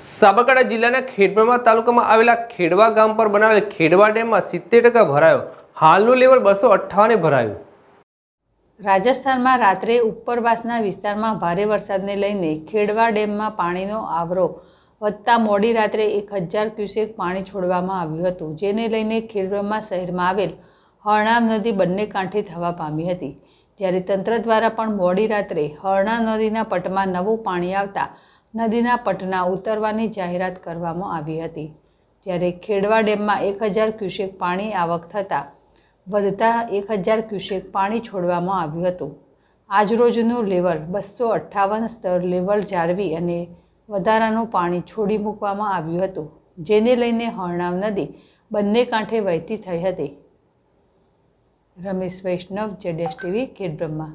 સાબરકાંઠા જિલ્લાના ખેડબ્રહ્મા તાલુકામાં આવેલા ખેડવા ગામ પર બનાવેલ ખેડવા ડેમમાં સિત્તેર ટકા ભરાયો હાલનું લેવલ બસો અઠ્ઠાવને ભરાયું રાજસ્થાનમાં રાત્રે ઉપરવાસના વિસ્તારમાં ભારે વરસાદને લઈને ખેડવા ડેમમાં પાણીનો આવરો વધતા મોડી રાત્રે એક હજાર ક્યુસેક પાણી છોડવામાં આવ્યું હતું જેને લઈને ખેડબ્રહ્મા શહેરમાં આવેલ હરણામ નદી બંને કાંઠે થવા પામી હતી જ્યારે તંત્ર દ્વારા પણ મોડી રાત્રે હરણામ નદીના પટમાં નવું પાણી આવતા નદીના પટના ઉતરવાની જાહેરાત કરવામાં આવી હતી જ્યારે ખેડવા ડેમમાં એક હજાર ક્યુસેક પાણી આવક થતાં વધતા એક હજાર ક્યુસેક પાણી છોડવામાં આવ્યું હતું આજરોજનું લેવલ બસો અઠ્ઠાવન સ્તર લેવલ જાળવી અને વધારાનું પાણી છોડી મૂકવામાં આવ્યું હતું જેને લઈને હરણાવ નદી બંને કાંઠે વહેતી થઈ હતી રમેશ વૈષ્ણવ જેડેશ ટીવી કેડ બ્રહ્મા